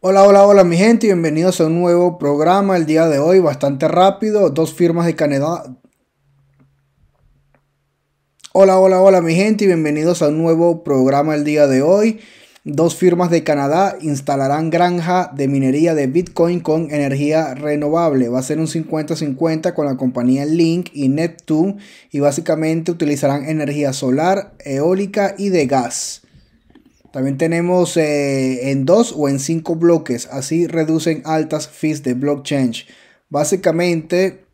Hola, hola, hola mi gente, y bienvenidos a un nuevo programa el día de hoy, bastante rápido, dos firmas de Canadá. Hola, hola, hola mi gente, bienvenidos a un nuevo programa el día de hoy. Dos firmas de Canadá instalarán granja de minería de Bitcoin con energía renovable. Va a ser un 50-50 con la compañía Link y Neptune y básicamente utilizarán energía solar, eólica y de gas. También tenemos eh, en dos o en cinco bloques. Así reducen altas fees de blockchain. Básicamente,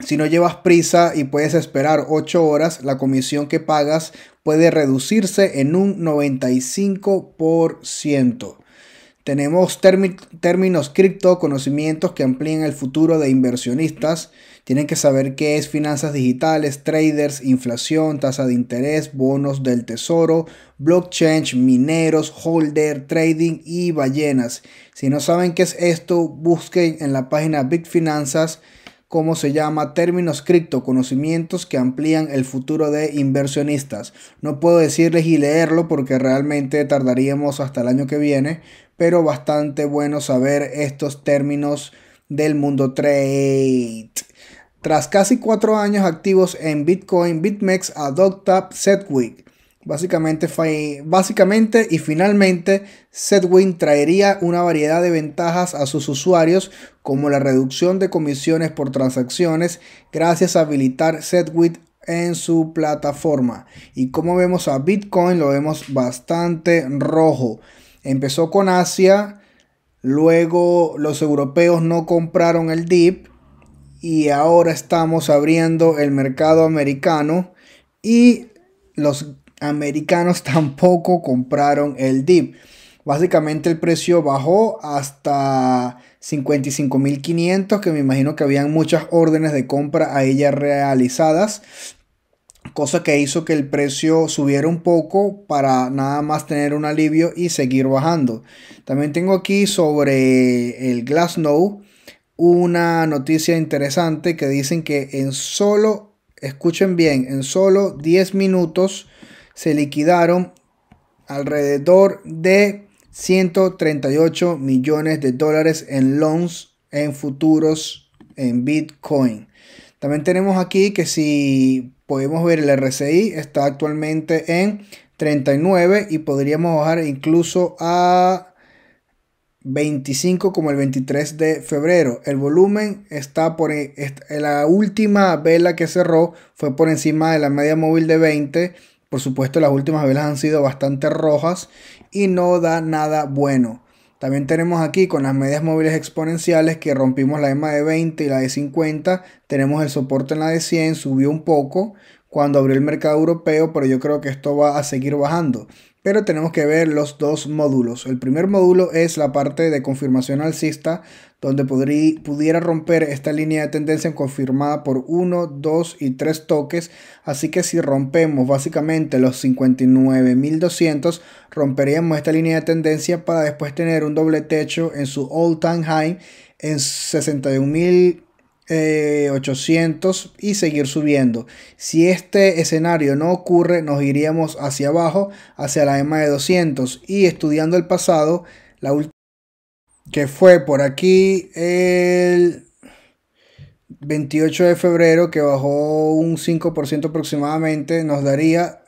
si no llevas prisa y puedes esperar 8 horas, la comisión que pagas puede reducirse en un 95%. Tenemos términos cripto, conocimientos que amplían el futuro de inversionistas. Tienen que saber qué es finanzas digitales, traders, inflación, tasa de interés, bonos del tesoro, blockchain, mineros, holder, trading y ballenas. Si no saben qué es esto, busquen en la página Big Finanzas cómo se llama términos cripto, conocimientos que amplían el futuro de inversionistas. No puedo decirles y leerlo porque realmente tardaríamos hasta el año que viene, pero bastante bueno saber estos términos del mundo trade. Tras casi cuatro años activos en Bitcoin, BitMEX adopta SetWick. Básicamente, básicamente y finalmente, Setwin traería una variedad de ventajas a sus usuarios, como la reducción de comisiones por transacciones, gracias a habilitar SetWick en su plataforma. Y como vemos a Bitcoin, lo vemos bastante rojo. Empezó con Asia, luego los europeos no compraron el DIP y ahora estamos abriendo el mercado americano y los americanos tampoco compraron el DIP. Básicamente el precio bajó hasta 55.500, que me imagino que habían muchas órdenes de compra a ellas realizadas cosa que hizo que el precio subiera un poco para nada más tener un alivio y seguir bajando. También tengo aquí sobre el Glassnow una noticia interesante que dicen que en solo, escuchen bien, en solo 10 minutos se liquidaron alrededor de 138 millones de dólares en loans en futuros en Bitcoin. También tenemos aquí que si podemos ver el RCI está actualmente en 39 y podríamos bajar incluso a 25 como el 23 de febrero. El volumen está por e, la última vela que cerró fue por encima de la media móvil de 20. Por supuesto, las últimas velas han sido bastante rojas y no da nada bueno. También tenemos aquí con las medias móviles exponenciales que rompimos la EMA de 20 y la de 50, tenemos el soporte en la de 100, subió un poco, cuando abrió el mercado europeo, pero yo creo que esto va a seguir bajando. Pero tenemos que ver los dos módulos. El primer módulo es la parte de confirmación alcista, donde pudiera romper esta línea de tendencia confirmada por 1, 2 y 3 toques. Así que si rompemos básicamente los 59.200, romperíamos esta línea de tendencia para después tener un doble techo en su all-time high en 61.000. 800 eh, y seguir subiendo. Si este escenario no ocurre, nos iríamos hacia abajo, hacia la EMA de 200 y estudiando el pasado, la última que fue por aquí el 28 de febrero que bajó un 5% aproximadamente, nos daría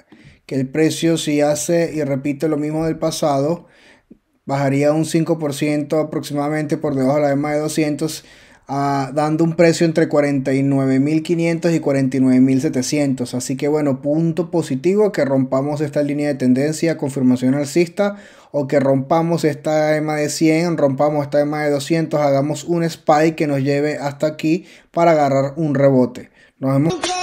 que el precio si hace y repite lo mismo del pasado, bajaría un 5% aproximadamente por debajo de la EMA de 200 dando un precio entre 49.500 y 49.700. Así que bueno, punto positivo que rompamos esta línea de tendencia, confirmación alcista, o que rompamos esta EMA de 100, rompamos esta EMA de 200, hagamos un spike que nos lleve hasta aquí para agarrar un rebote. Nos vemos.